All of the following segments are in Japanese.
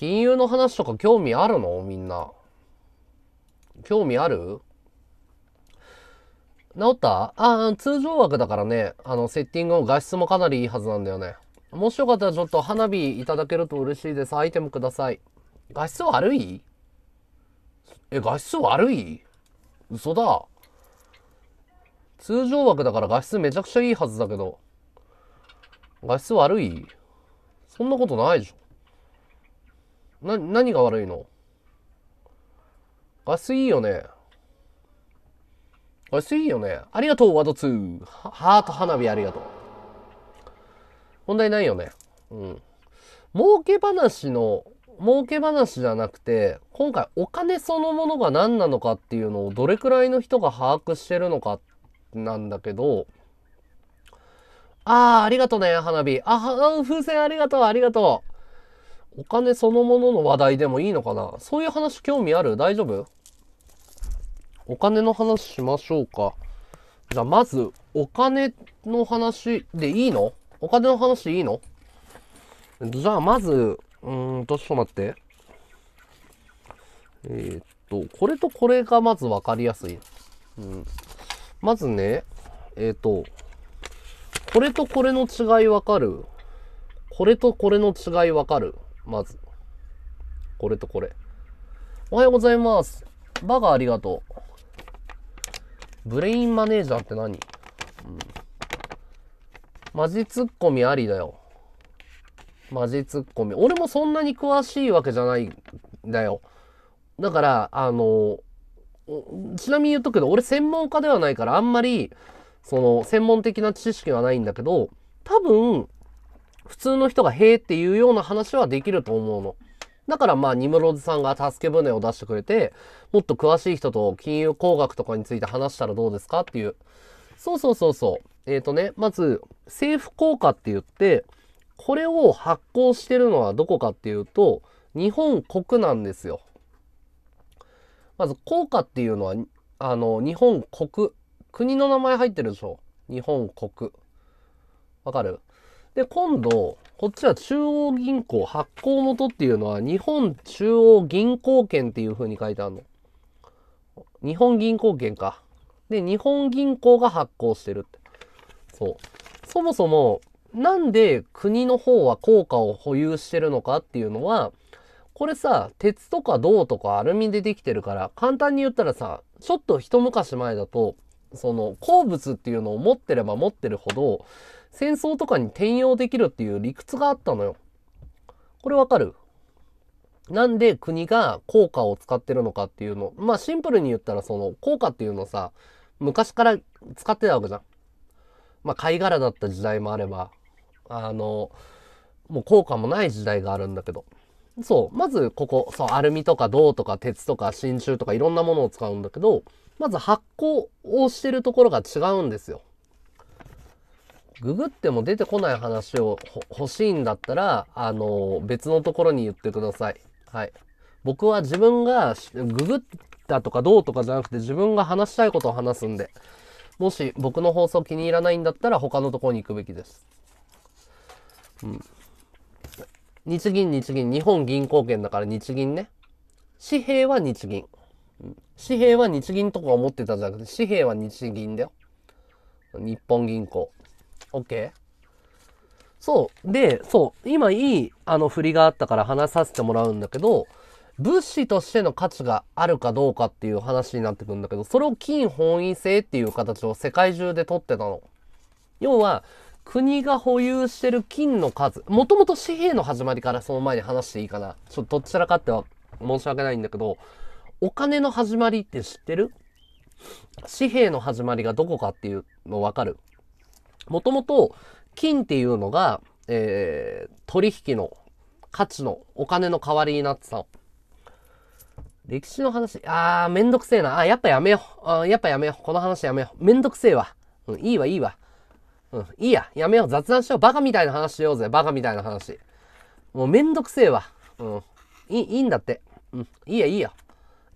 金融の話とか興味あるのみんな。興味ある治ったああ、通常枠だからね、あの、セッティングも画質もかなりいいはずなんだよね。もしよかったらちょっと花火いただけると嬉しいです。アイテムください。画質悪いえ、画質悪い嘘だ。通常枠だから画質めちゃくちゃいいはずだけど。画質悪いそんなことないでしょ。な、何が悪いのガスいいよね。ガスいいよね。ありがとう、ワード2。ハート花火ありがとう。問題ないよね。うん。儲け話の、儲け話じゃなくて、今回お金そのものが何なのかっていうのをどれくらいの人が把握してるのかなんだけど、ああ、ありがとね、花火。あ、風船ありがとう、ありがとう。お金そのものの話題でもいいのかなそういう話興味ある大丈夫お金の話しましょうか。じゃあまず、お金の話でいいのお金の話でいいのじゃあまず、うんと、ちょっと待って。えー、っと、これとこれがまず分かりやすい。うん、まずね、えー、っと、これとこれの違いわかるこれとこれの違いわかるまず。これとこれ。おはようございます。バカありがとう。ブレインマネージャーって何、うん、マジツッコミありだよ。マジツッコミ。俺もそんなに詳しいわけじゃないんだよ。だから、あの、ちなみに言っとくけど、俺専門家ではないから、あんまり、その、専門的な知識はないんだけど、多分、普通の人がへえっていうような話はできると思うの。だからまあ、ニムロズさんが助け舟を出してくれて、もっと詳しい人と金融工学とかについて話したらどうですかっていう。そうそうそうそう。えっ、ー、とね、まず、政府効果って言って、これを発行してるのはどこかっていうと、日本国なんですよ。まず、効果っていうのは、あの、日本国。国の名前入ってるでしょ。日本国。わかるで、今度、こっちは中央銀行発行元っていうのは日本中央銀行券っていう風に書いてあるの。日本銀行券か。で、日本銀行が発行してるって。そう。そもそも、なんで国の方は効果を保有してるのかっていうのは、これさ、鉄とか銅とかアルミでできてるから、簡単に言ったらさ、ちょっと一昔前だと、その鉱物っていうのを持ってれば持ってるほど、戦争とかに転用できるっていう理屈があったのよ。これわかるなんで国が効果を使ってるのかっていうの。まあシンプルに言ったらその効果っていうのさ、昔から使ってたわけじゃん。まあ貝殻だった時代もあれば、あの、もう効果もない時代があるんだけど。そう。まず、ここ、そう、アルミとか銅とか鉄とか真鍮とかいろんなものを使うんだけど、まず発酵をしてるところが違うんですよ。ググっても出てこない話を欲しいんだったら、あの、別のところに言ってください。はい。僕は自分がググったとかどうとかじゃなくて自分が話したいことを話すんで、もし僕の放送気に入らないんだったら他のところに行くべきです。うん。日銀、日銀、日本銀行券だから日銀ね。紙幣は日銀。紙幣は日銀とか思ってたじゃなくて、紙幣は日銀だよ。日本銀行。OK? そう。で、そう。今いい、あの、振りがあったから話させてもらうんだけど、物資としての価値があるかどうかっていう話になってくるんだけど、それを金本位制っていう形を世界中で取ってたの。要は、国が保有してる金の数、もともと紙幣の始まりからその前に話していいかな。ちょっとどちらかっては申し訳ないんだけど、お金の始まりって知ってる紙幣の始まりがどこかっていうのわかるもともと金っていうのが、えー、取引の価値のお金の代わりになってたの。歴史の話、あー、めんどくせえな。あ、やっぱやめよう。あやっぱやめよう。この話やめよう。めんどくせえわ。うん、いいわ、いいわ。うん、いいや。やめよう。雑談しよう。バカみたいな話しようぜ。バカみたいな話。もうめんどくせえわ。うん。いい、いいんだって。うん。いいや、いいや。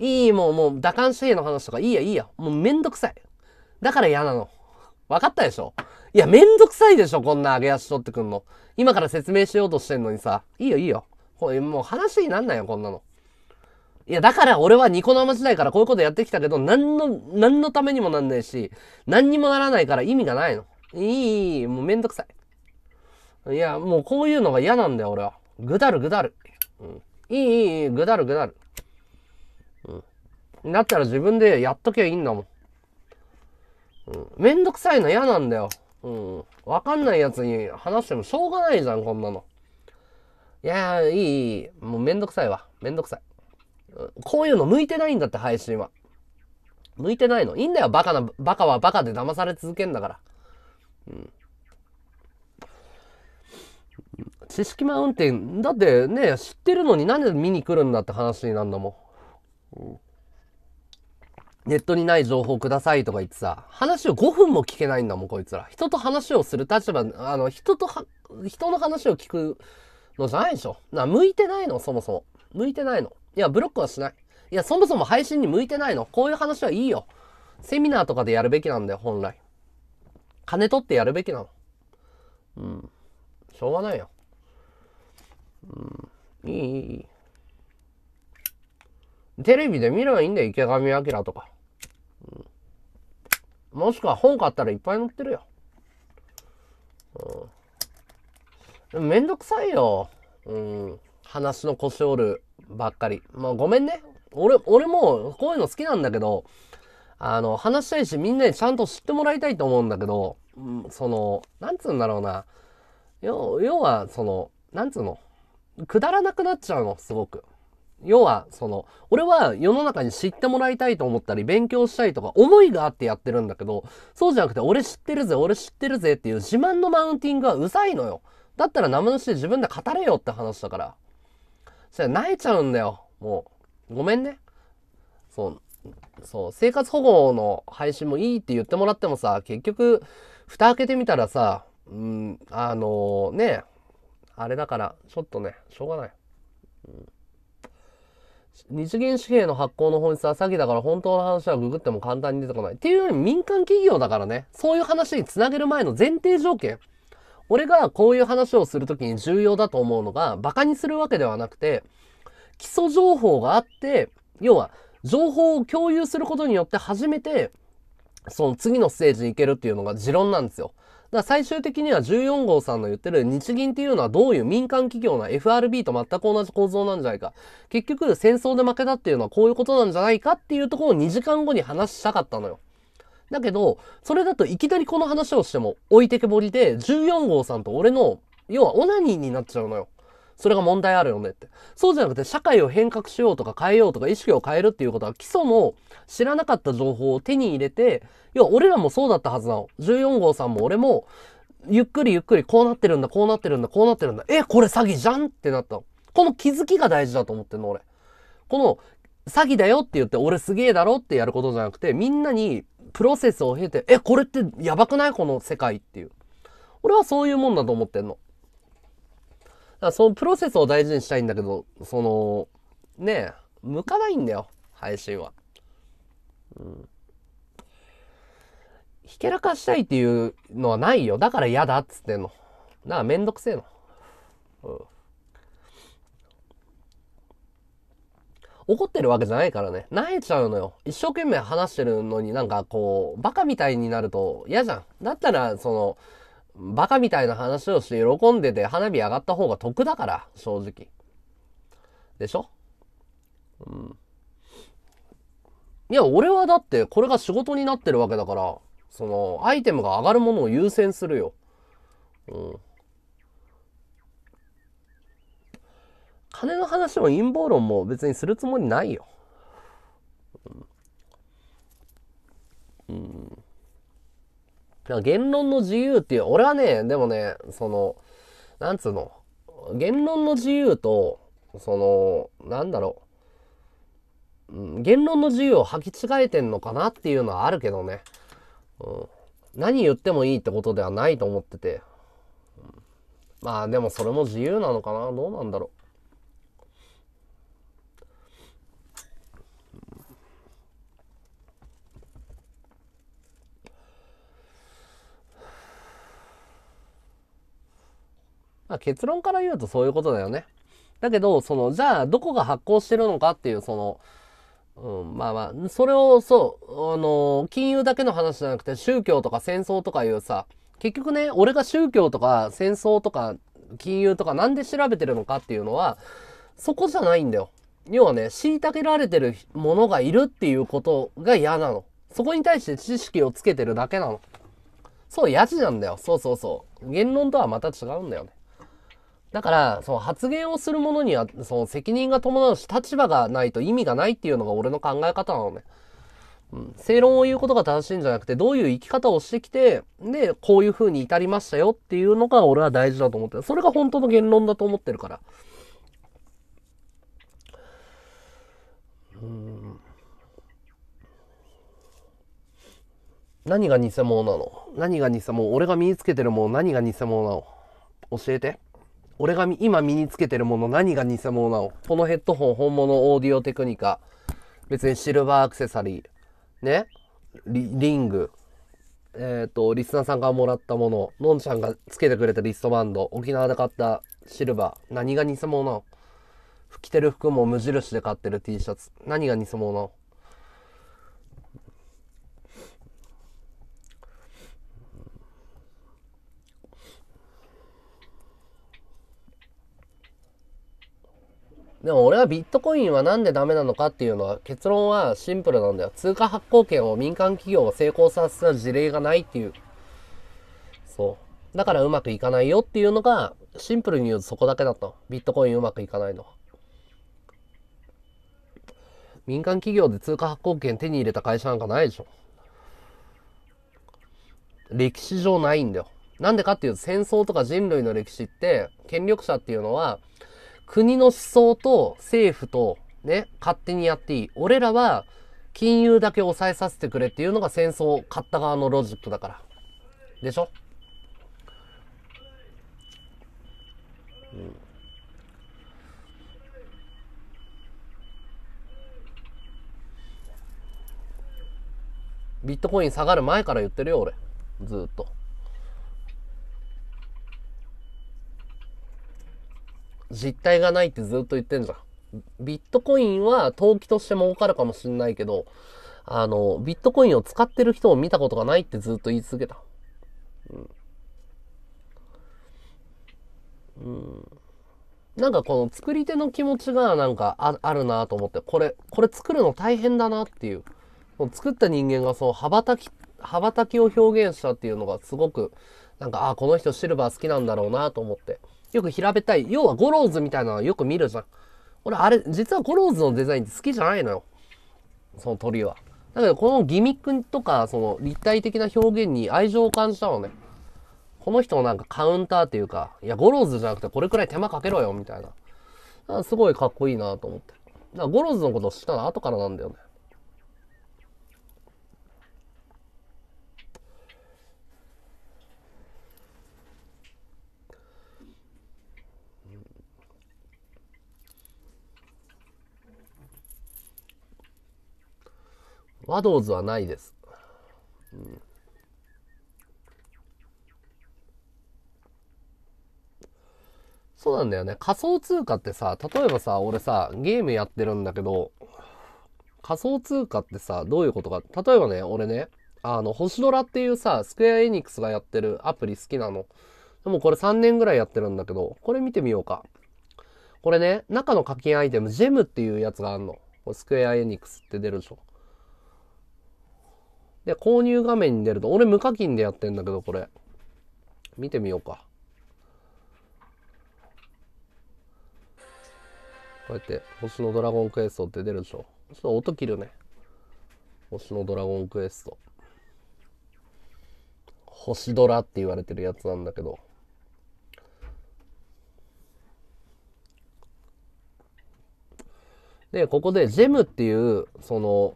いい、もう、もう、打艦紙幣の話とか、いいや、いいや。もうめんどくさい。だから嫌なの。分かったでしょいや、めんどくさいでしょ、こんな揚げ足取ってくんの。今から説明しようとしてんのにさ。いいよ、いいよ。これもう話になんないよ、こんなの。いや、だから俺はニコ生時代からこういうことやってきたけど、何の、何のためにもなんないし、何にもならないから意味がないの。いい、いい、もうめんどくさい。いや、もうこういうのが嫌なんだよ、俺は。ぐだるぐだる。うん。いい、いい、いい、ぐだるぐだる。うん。だったら自分でやっときゃいいんだもん。うん。めんどくさいの嫌なんだよ。うん。わかんないやつに話してもしょうがないじゃん、こんなの。いやー、いい、もうめんどくさいわ。めんどくさい。こういうの向いてないんだって、配信は。向いてないの。いいんだよ、バカな、バカはバカで騙され続けんだから。うん。知識マウンテン、だってね、知ってるのになんで見に来るんだって話なんだもん。うんネットにない情報くださいとか言ってさ、話を5分も聞けないんだもん、こいつら。人と話をする立場、あの、人とは、人の話を聞くのじゃないでしょ。な、向いてないの、そもそも。向いてないの。いや、ブロックはしない。いや、そもそも配信に向いてないの。こういう話はいいよ。セミナーとかでやるべきなんだよ、本来。金取ってやるべきなの。うん。しょうがないよ。うん。いい、いい、いい。テレビで見ればいいんだよ、池上彰とか。もしくは本買ったらいっぱい載ってるよ。うん、めんどくさいよ。うん。話の腰折るばっかり。まあごめんね。俺、俺もこういうの好きなんだけど、あの、話したいし、みんなにちゃんと知ってもらいたいと思うんだけど、うん、その、なんつうんだろうな。要要は、その、なんつうの。くだらなくなっちゃうの、すごく。要は、その、俺は世の中に知ってもらいたいと思ったり、勉強したいとか、思いがあってやってるんだけど、そうじゃなくて、俺知ってるぜ、俺知ってるぜっていう自慢のマウンティングはうざいのよ。だったら生主で自分で語れよって話だから。そしたら泣いちゃうんだよ、もう。ごめんね。そう、そう、生活保護の配信もいいって言ってもらってもさ、結局、蓋開けてみたらさ、うん、あのー、ね、あれだから、ちょっとね、しょうがない。うん日銀紙幣の発行の本質は詐欺だから本当の話はググっても簡単に出てこない。っていうより民間企業だからね、そういう話につなげる前の前提条件。俺がこういう話をするときに重要だと思うのが、馬鹿にするわけではなくて、基礎情報があって、要は、情報を共有することによって初めて、その次のステージに行けるっていうのが持論なんですよ。だ最終的には14号さんの言ってる日銀っていうのはどういう民間企業の FRB と全く同じ構造なんじゃないか。結局戦争で負けたっていうのはこういうことなんじゃないかっていうところを2時間後に話したかったのよ。だけど、それだといきなりこの話をしても置いてけぼりで14号さんと俺の、要はオナニーになっちゃうのよ。それが問題あるよねって。そうじゃなくて、社会を変革しようとか変えようとか意識を変えるっていうことは基礎の知らなかった情報を手に入れて、要は俺らもそうだったはずなの。14号さんも俺も、ゆっくりゆっくりこうなってるんだ、こうなってるんだ、こうなってるんだ。え、これ詐欺じゃんってなったの。この気づきが大事だと思ってんの、俺。この、詐欺だよって言って俺すげえだろってやることじゃなくて、みんなにプロセスを経て、え、これってやばくないこの世界っていう。俺はそういうもんだと思ってんの。だからそのプロセスを大事にしたいんだけど、その、ねえ、向かないんだよ、配信は。うん。ひけらかしたいっていうのはないよ。だから嫌だっつってんの。んかめんどくせえの。うん。怒ってるわけじゃないからね。慣えちゃうのよ。一生懸命話してるのになんかこう、バカみたいになると嫌じゃん。だったら、その、バカみたいな話をして喜んでて花火上がった方が得だから、正直。でしょうん。いや、俺はだってこれが仕事になってるわけだから、その、アイテムが上がるものを優先するよ。うん。金の話も陰謀論も別にするつもりないよ。うん。うん言論の自由っていう、俺はね、でもね、その、なんつうの、言論の自由と、その、なんだろう、言論の自由を履き違えてんのかなっていうのはあるけどね。うん、何言ってもいいってことではないと思ってて。うん、まあでもそれも自由なのかなどうなんだろう。まあ、結論から言うとそういうことだよね。だけど、その、じゃあ、どこが発行してるのかっていう、その、うん、まあまあ、それをそう、あのー、金融だけの話じゃなくて宗教とか戦争とかいうさ、結局ね、俺が宗教とか戦争とか金融とかなんで調べてるのかっていうのは、そこじゃないんだよ。要はね、虐げられてるものがいるっていうことが嫌なの。そこに対して知識をつけてるだけなの。そう、やじなんだよ。そうそうそう。言論とはまた違うんだよね。だから、その発言をする者には、その責任が伴うし、立場がないと意味がないっていうのが俺の考え方なのね。うん、正論を言うことが正しいんじゃなくて、どういう生き方をしてきて、で、こういう風に至りましたよっていうのが俺は大事だと思ってる。それが本当の言論だと思ってるから。うん。何が偽物なの何が偽物俺が身につけてるもの何が偽物なの教えて。俺が今身につけてるもの何が偽物なのこのヘッドホン本物オーディオテクニカ。別にシルバーアクセサリー。ねリリング。えっ、ー、と、リスナーさんがもらったもの。のんちゃんがつけてくれたリストバンド。沖縄で買ったシルバー。何が偽物なの着てる服も無印で買ってる T シャツ。何が偽物なのでも俺はビットコインはなんでダメなのかっていうのは結論はシンプルなんだよ。通貨発行権を民間企業が成功させた事例がないっていう。そう。だからうまくいかないよっていうのがシンプルに言うとそこだけだと。ビットコインうまくいかないの。民間企業で通貨発行権手に入れた会社なんかないでしょ。歴史上ないんだよ。なんでかっていうと戦争とか人類の歴史って権力者っていうのは国の思想と政府とね、勝手にやっていい。俺らは金融だけ抑えさせてくれっていうのが戦争を買った側のロジックだから。でしょうん。ビットコイン下がる前から言ってるよ、俺。ずっと。実体がないってずっと言ってんじゃん。ビットコインは投機として儲かるかもしんないけど、あの、ビットコインを使ってる人を見たことがないってずっと言い続けた。うん。うん。なんかこの作り手の気持ちがなんかああるなと思って、これ、これ作るの大変だなっていう。作った人間がその羽ばたき、羽ばたきを表現したっていうのがすごく、なんか、あ、この人シルバー好きなんだろうなと思って。よく平べったい。要はゴローズみたいなのよく見るじゃん。俺、あれ、実はゴローズのデザインって好きじゃないのよ。その鳥は。だけど、このギミックとか、その立体的な表現に愛情を感じたのね。この人のなんかカウンターっていうか、いや、ゴローズじゃなくてこれくらい手間かけろよ、みたいな。すごいかっこいいなと思って。だからゴローズのことを知ったのは後からなんだよね。ワドーズはないです。そうなんだよね。仮想通貨ってさ、例えばさ、俺さ、ゲームやってるんだけど、仮想通貨ってさ、どういうことか。例えばね、俺ね、あの、星ドラっていうさ、スクエアエニックスがやってるアプリ好きなの。でもこれ3年ぐらいやってるんだけど、これ見てみようか。これね、中の課金アイテム、ジェムっていうやつがあんの。スクエアエニックスって出るでしょ。で、購入画面に出ると、俺無課金でやってんだけど、これ。見てみようか。こうやって、星のドラゴンクエストって出るでしょ。ちょっと音切るね。星のドラゴンクエスト。星ドラって言われてるやつなんだけど。で、ここでジェムっていう、その、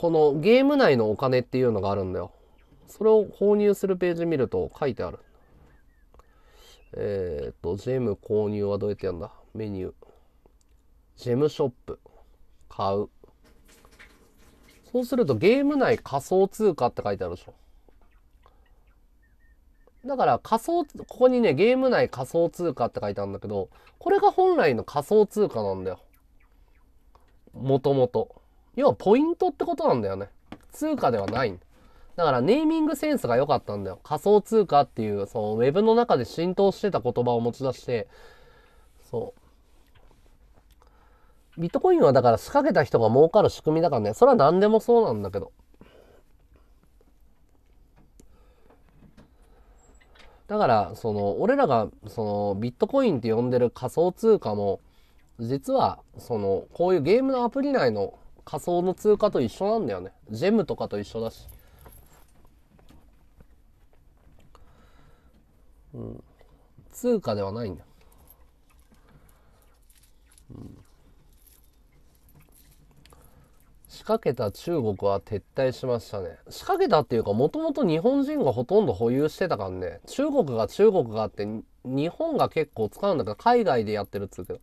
このゲーム内のお金っていうのがあるんだよ。それを購入するページ見ると書いてある。えー、っと、ジェム購入はどうやってやるんだメニュー。ジェムショップ。買う。そうするとゲーム内仮想通貨って書いてあるでしょ。だから仮想、ここにね、ゲーム内仮想通貨って書いてあるんだけど、これが本来の仮想通貨なんだよ。もともと。要はポイントってことなんだよね。通貨ではない。だからネーミングセンスが良かったんだよ。仮想通貨っていう、そのウェブの中で浸透してた言葉を持ち出して、そう。ビットコインはだから仕掛けた人が儲かる仕組みだからね、それは何でもそうなんだけど。だから、その、俺らが、その、ビットコインって呼んでる仮想通貨も、実は、その、こういうゲームのアプリ内の仮想の通貨と一緒なんだよね。ジェムとかと一緒だし。うん。通貨ではないんだ。うん。仕掛けた中国は撤退しましたね。仕掛けたっていうか、もともと日本人がほとんど保有してたからね。中国が中国があって、日本が結構使うんだから海外でやってるっつうけど。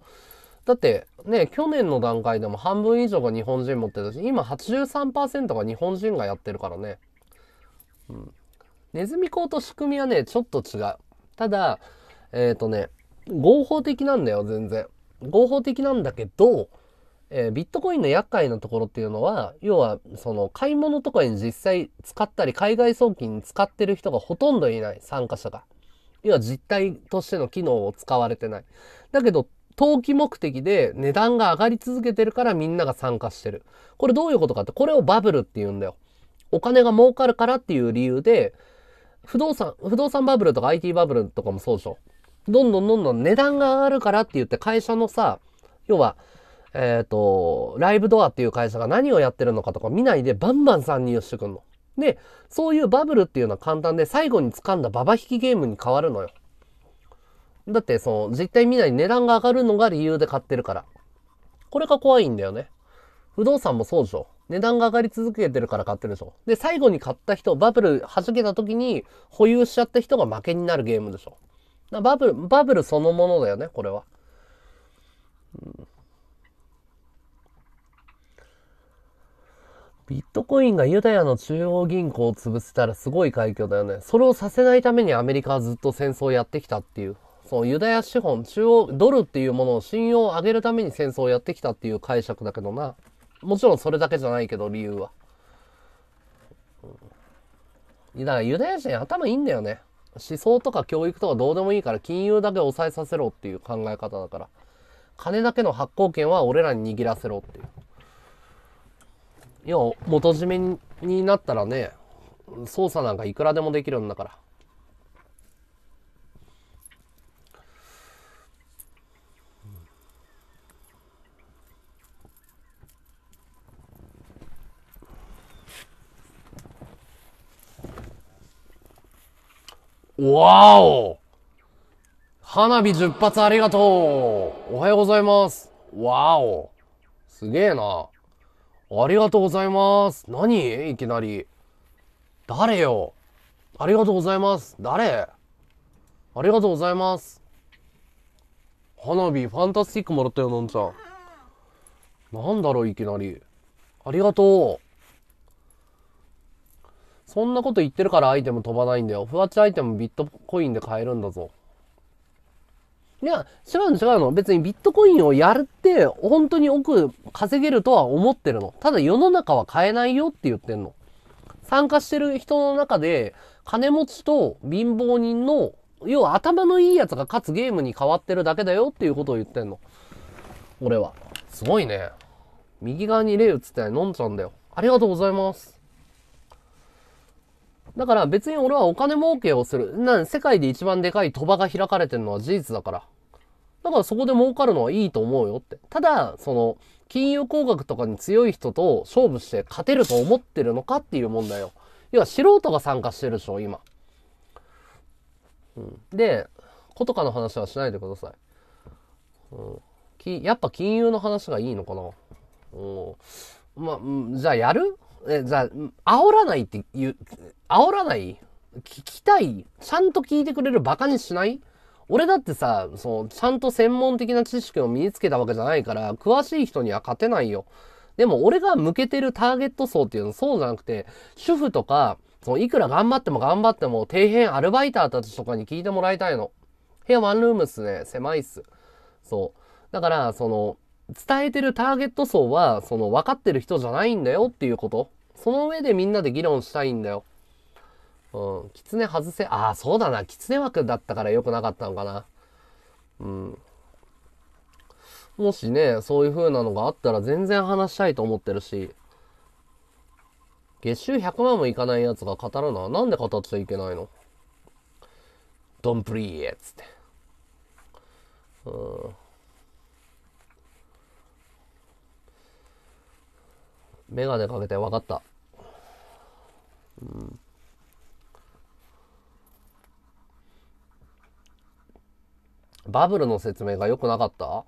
だって、ね、去年の段階でも半分以上が日本人持ってたし、今83%が日本人がやってるからね。うん。ネズミ講と仕組みはね、ちょっと違う。ただ、えっ、ー、とね、合法的なんだよ、全然。合法的なんだけど、えー、ビットコインの厄介なところっていうのは、要は、その、買い物とかに実際使ったり、海外送金に使ってる人がほとんどいない、参加者が。要は実態としての機能を使われてない。だけど、投機目的で値段が上がり続けてるからみんなが参加してる。これどういうことかって、これをバブルって言うんだよ。お金が儲かるからっていう理由で、不動産、不動産バブルとか IT バブルとかもそうでしょ。どんどんどんどん値段が上がるからって言って会社のさ、要は、えっ、ー、と、ライブドアっていう会社が何をやってるのかとか見ないでバンバン参入してくんの。で、そういうバブルっていうのは簡単で最後に掴んだババ引きゲームに変わるのよ。だってその実体見ない値段が上がるのが理由で買ってるから。これが怖いんだよね。不動産もそうでしょ。値段が上がり続けてるから買ってるでしょ。で、最後に買った人、バブル弾けた時に保有しちゃった人が負けになるゲームでしょ。バブル、バブルそのものだよね、これは。ビットコインがユダヤの中央銀行を潰せたらすごい快挙だよね。それをさせないためにアメリカはずっと戦争をやってきたっていう。そのユダヤ資本、中央、ドルっていうものを信用を上げるために戦争をやってきたっていう解釈だけどな。もちろんそれだけじゃないけど、理由は。だからユダヤ人頭いいんだよね。思想とか教育とかどうでもいいから金融だけ抑えさせろっていう考え方だから。金だけの発行権は俺らに握らせろっていう。要は元締めになったらね、捜査なんかいくらでもできるんだから。わお花火10発ありがとうおはようございますわおすげえな。ありがとうございます。何いきなり。誰よありがとうございます。誰ありがとうございます。花火、ファンタスティックもらったよ、のんちゃん。なんだろう、いきなり。ありがとう。そんなこと言ってるからアイテム飛ばないんだよ。ふわちアイテムビットコインで買えるんだぞ。いや、違うの違うの。別にビットコインをやるって、本当に奥稼げるとは思ってるの。ただ世の中は買えないよって言ってんの。参加してる人の中で、金持ちと貧乏人の、要は頭のいいやつが勝つゲームに変わってるだけだよっていうことを言ってんの。俺は。すごいね。右側に例映ってのんちゃんだよ。ありがとうございます。だから別に俺はお金儲けをする。なん、世界で一番でかい賭場が開かれてるのは事実だから。だからそこで儲かるのはいいと思うよって。ただ、その、金融工学とかに強い人と勝負して勝てると思ってるのかっていう問題を。要は素人が参加してるでしょ、今。うん、で、ことかの話はしないでください。うんきやっぱ金融の話がいいのかなうん。まじゃあやるえ、じゃあ、煽らないって言う、煽らない聞きたいちゃんと聞いてくれる馬鹿にしない俺だってさ、そう、ちゃんと専門的な知識を身につけたわけじゃないから、詳しい人には勝てないよ。でも俺が向けてるターゲット層っていうのはそうじゃなくて、主婦とか、そのいくら頑張っても頑張っても、底辺アルバイターたちとかに聞いてもらいたいの。部屋ワンルームっすね。狭いっす。そう。だから、その、伝えてるターゲット層は、その、分かってる人じゃないんだよっていうこと。その上でみんなで議論したいんだよ。うん。狐外せ、ああ、そうだな。狐枠だったから良くなかったのかな。うん。もしね、そういう風なのがあったら全然話したいと思ってるし、月収100万もいかないやつが語るのはなんで語っちゃいけないのドンプリーっつって。うん。メガネかけて分かった。うん。バブルの説明が良くなかった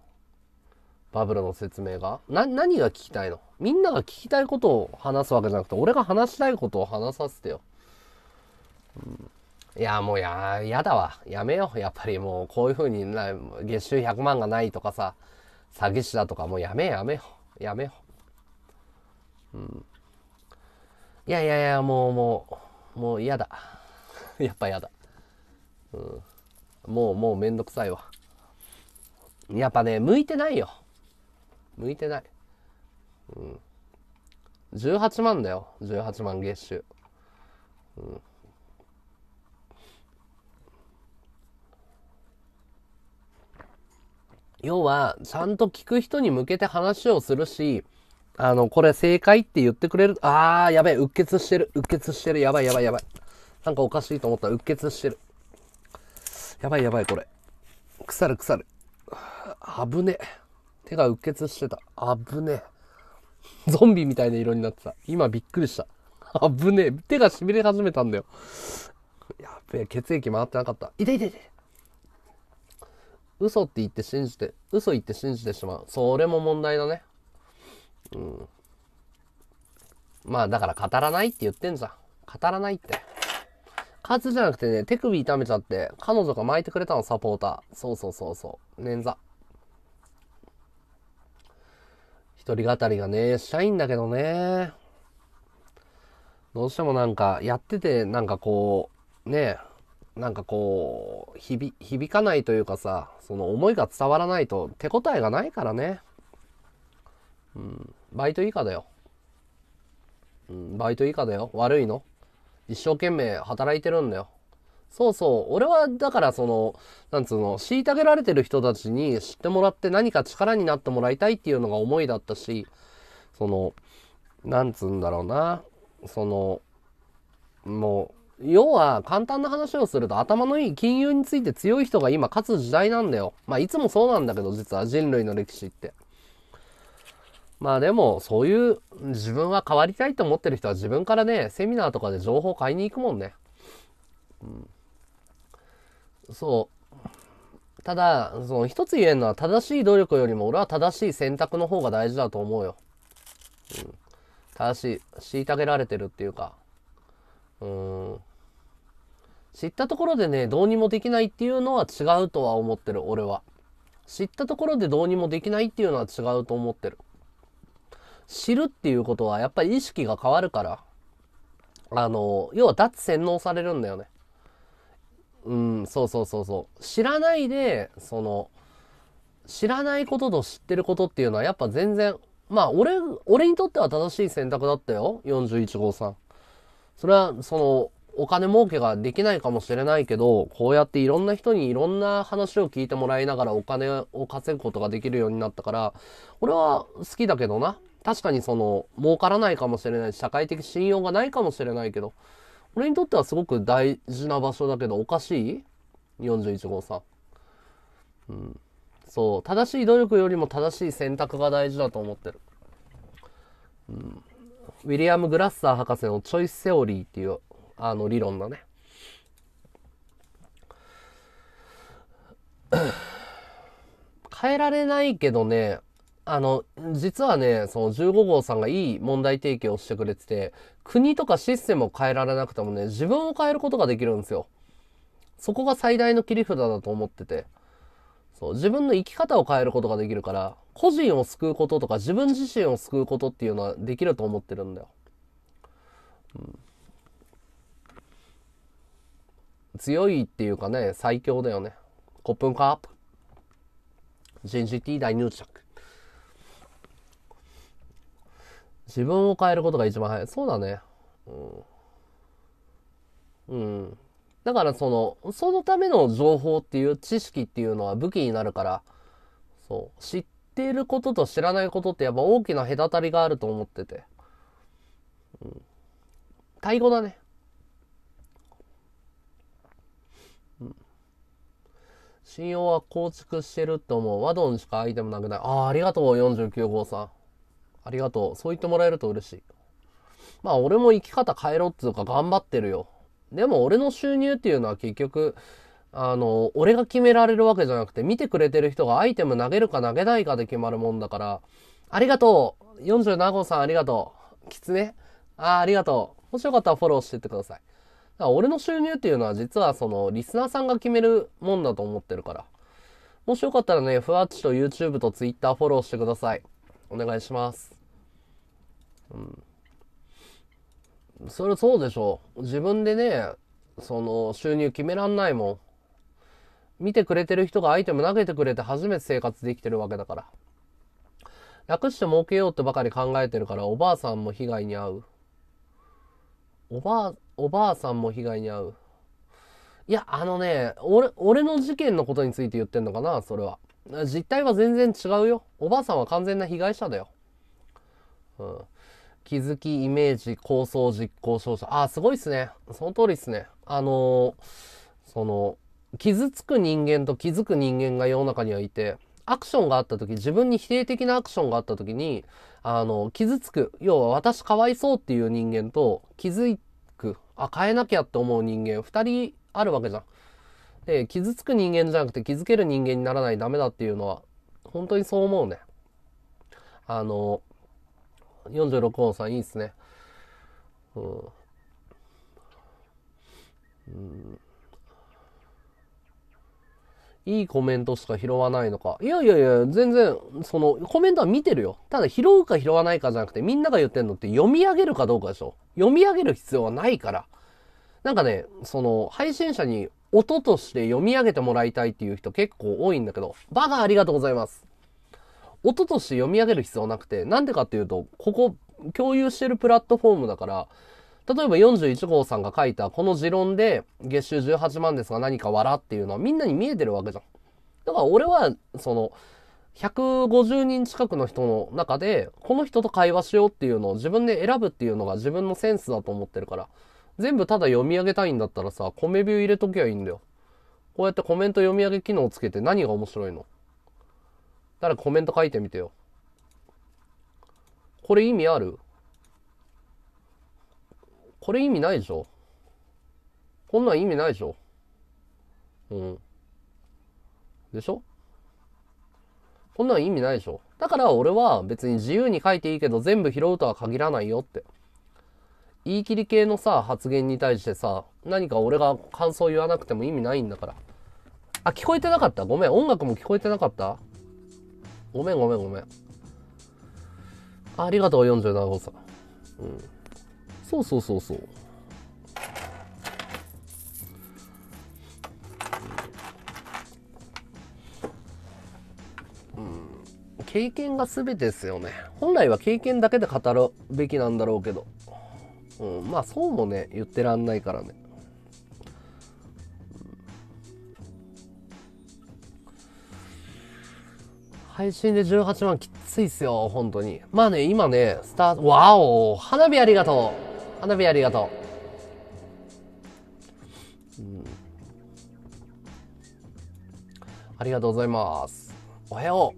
バブルの説明が。な、何が聞きたいのみんなが聞きたいことを話すわけじゃなくて、俺が話したいことを話させてよ。うんいや、もうや、やだわ。やめよう。やっぱりもう、こういうふうにな、月収100万がないとかさ、詐欺師だとか、もうやめやめよ。やめよ。うん、いやいやいや、もう、もう、もう嫌だ。やっぱ嫌だ。うん。もう、もうめんどくさいわ。やっぱね、向いてないよ。向いてない。うん。18万だよ。18万月収。うん。要は、ちゃんと聞く人に向けて話をするし、あの、これ正解って言ってくれる。あー、やべえ、うっ血してる。うっ血してる。やばいやばいやばい。なんかおかしいと思ったらうっ血してる。やばいやばい、これ。腐る腐る。危ねえ。手がうっ血してた。危ねえ。ゾンビみたいな色になってた。今びっくりした。危ねえ。手が痺れ始めたんだよ。やべえ、血液回ってなかった。痛い痛い痛い。嘘って言って信じて、嘘言って信じてしまう。それも問題だね。うん。まあだから語らないって言ってんじゃん。語らないって。カツじゃなくてね、手首痛めちゃって、彼女が巻いてくれたの、サポーター。そうそうそうそう。捻挫。一人語りがね、したいんだけどね。どうしてもなんか、やってて、なんかこう、ねなんかこう、響、響かないというかさ、その思いが伝わらないと手応えがないからね。うん。バイト以下だよ。うん、バイト以下だよ。悪いの一生懸命働いてるんだよ。そうそう。俺は、だからその、なんつうの、虐げられてる人たちに知ってもらって何か力になってもらいたいっていうのが思いだったし、その、なんつうんだろうな。その、もう、要は簡単な話をすると頭のいい金融について強い人が今勝つ時代なんだよ。まあいつもそうなんだけど実は人類の歴史って。まあでも、そういう、自分は変わりたいと思ってる人は自分からね、セミナーとかで情報買いに行くもんね。うん、そう。ただ、その一つ言えるのは、正しい努力よりも俺は正しい選択の方が大事だと思うよ。うん。正しい、虐げられてるっていうか。うん。知ったところでね、どうにもできないっていうのは違うとは思ってる、俺は。知ったところでどうにもできないっていうのは違うと思ってる。知るっていうことはやっぱり意識が変わるから、あの、要は脱洗脳されるんだよね。うん、そうそうそうそう。知らないで、その、知らないことと知ってることっていうのはやっぱ全然、まあ俺、俺にとっては正しい選択だったよ。41号さん。それは、その、お金儲けができないかもしれないけど、こうやっていろんな人にいろんな話を聞いてもらいながらお金を稼ぐことができるようになったから、俺は好きだけどな。確かにその、儲からないかもしれないし、社会的信用がないかもしれないけど、俺にとってはすごく大事な場所だけど、おかしい ?41 号さん。うん。そう。正しい努力よりも正しい選択が大事だと思ってる。うん。ウィリアム・グラッサー博士のチョイス・セオリーっていう、あの、理論だね。変えられないけどね、あの、実はね、その15号さんがいい問題提起をしてくれてて、国とかシステムを変えられなくてもね、自分を変えることができるんですよ。そこが最大の切り札だと思ってて。そう、自分の生き方を変えることができるから、個人を救うこととか自分自身を救うことっていうのはできると思ってるんだよ。うん、強いっていうかね、最強だよね。コップンカープ。人事 T 大入着。自分を変えることが一番早い。そうだね。うん。うん。だからその、そのための情報っていう知識っていうのは武器になるから、そう、知っていることと知らないことってやっぱ大きな隔たりがあると思ってて。うん。対語だね。うん。信用は構築してるって思う。ワドンしかアイテムなくない。ああ、ありがとう、49号さん。ありがとう。そう言ってもらえると嬉しい。まあ俺も生き方変えろっつうか頑張ってるよ。でも俺の収入っていうのは結局、あの、俺が決められるわけじゃなくて、見てくれてる人がアイテム投げるか投げないかで決まるもんだから、ありがとう !47 号さんありがとうキツネああ、ありがとうもしよかったらフォローしてってください。だから俺の収入っていうのは実はその、リスナーさんが決めるもんだと思ってるから。もしよかったらね、ふわっちと YouTube と Twitter フォローしてください。お願いします。うん。それそうでしょう。自分でね、その収入決めらんないもん。見てくれてる人がアイテム投げてくれて初めて生活できてるわけだから。楽して儲けようってばかり考えてるからおばあさんも被害に遭う。おばあ、おばあさんも被害に遭う。いや、あのね、俺、俺の事件のことについて言ってんのかな、それは。実態は全然違うよ。おばあさんは完全な被害者だよ。うん。気づき、イメージ、構想、実行、勝者。ああ、すごいっすね。その通りっすね。あのー、その、傷つく人間と気づく人間が世の中にはいて、アクションがあった時、自分に否定的なアクションがあった時に、あの、傷つく、要は私かわいそうっていう人間と気づく、あ、変えなきゃって思う人間、2人あるわけじゃん。で、傷つく人間じゃなくて気づける人間にならないダメだっていうのは、本当にそう思うね。あの、46号さんいいっすね。うん。うん、いいコメントしか拾わないのか。いやいやいや、全然、その、コメントは見てるよ。ただ拾うか拾わないかじゃなくて、みんなが言ってんのって読み上げるかどうかでしょ。読み上げる必要はないから。なんかね、その、配信者に音として読み上げてもらいたいっていう人結構多いんだけど、バカありがとうございます。音として読み上げる必要なくて、なんでかっていうと、ここ共有してるプラットフォームだから、例えば41号さんが書いたこの持論で月収18万ですが何か笑っていうのはみんなに見えてるわけじゃん。だから俺は、その、150人近くの人の中で、この人と会話しようっていうのを自分で選ぶっていうのが自分のセンスだと思ってるから、全部ただ読み上げたいんだったらさ、コメビュー入れときゃいいんだよ。こうやってコメント読み上げ機能をつけて何が面白いのだからコメント書いてみてよ。これ意味あるこれ意味ないでしょこんなん意味ないでしょうん。でしょこんなん意味ないでしょだから俺は別に自由に書いていいけど全部拾うとは限らないよって。言い切り系のさ、発言に対してさ、何か俺が感想言わなくても意味ないんだから。あ、聞こえてなかったごめん。音楽も聞こえてなかったごめんごめんごめん。ありがとう、47号さん。うん。そうそうそうそう。経験が全てですよね。本来は経験だけで語るべきなんだろうけど、うん、まあそうもね言ってらんないからね配信で18万きついっすよ、本当に。まあね、今ね、スタート、わお花火ありがとう花火ありがとう、うん、ありがとうございます。おはよ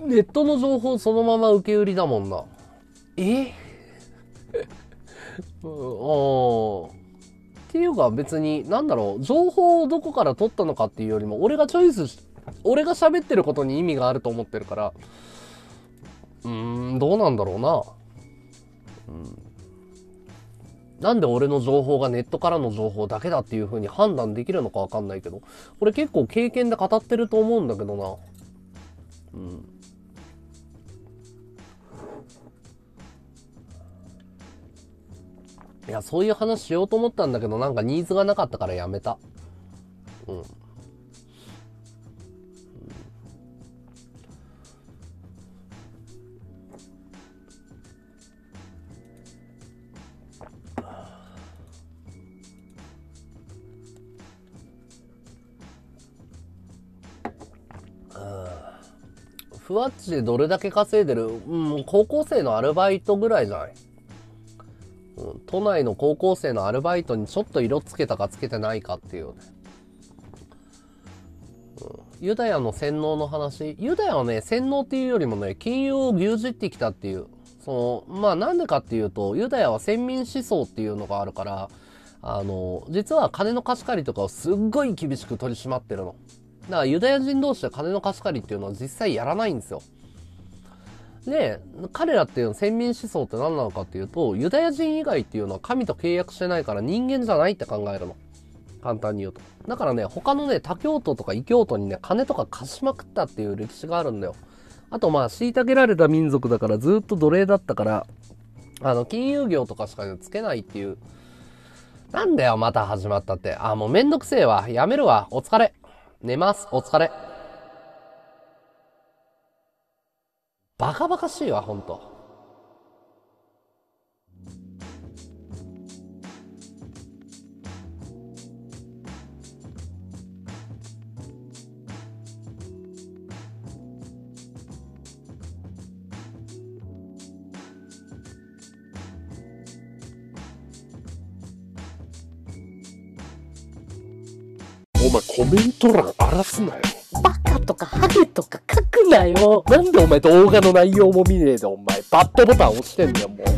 うネットの情報そのまま受け売りだもんな。えうん。っていうか別に、なんだろう、情報をどこから取ったのかっていうよりも、俺がチョイス、俺が喋ってることに意味があると思ってるから、うーん、どうなんだろうな。うん。なんで俺の情報がネットからの情報だけだっていうふうに判断できるのかわかんないけど、これ結構経験で語ってると思うんだけどな。うん。いや、そういう話しようと思ったんだけど、なんかニーズがなかったからやめた。うん。ふわっちでどれだけ稼いでるうん、高校生のアルバイトぐらいじゃない都内の高校生のアルバイトにちょっと色つけたかつけてないかっていうね。ユダヤの洗脳の話。ユダヤはね、洗脳っていうよりもね、金融を牛耳ってきたっていう。その、まあなんでかっていうと、ユダヤは先民思想っていうのがあるから、あの、実は金の貸し借りとかをすっごい厳しく取り締まってるの。だからユダヤ人同士で金の貸し借りっていうのは実際やらないんですよ。で、彼らっていうの先民思想って何なのかっていうと、ユダヤ人以外っていうのは神と契約してないから人間じゃないって考えるの。簡単に言うと。だからね、他のね、他教徒とか異教徒にね、金とか貸しまくったっていう歴史があるんだよ。あとまあ、虐げられた民族だからずっと奴隷だったから、あの、金融業とかしかつけないっていう。なんだよ、また始まったって。あ、もうめんどくせえわ。やめるわ。お疲れ。寝ます。お疲れ。バカバカしいわほんと。お前コメント欄荒らすなよバカとかハゲとかカッんなよなんでお前動画の内容も見ねえでお前バットボタン押してんだよもう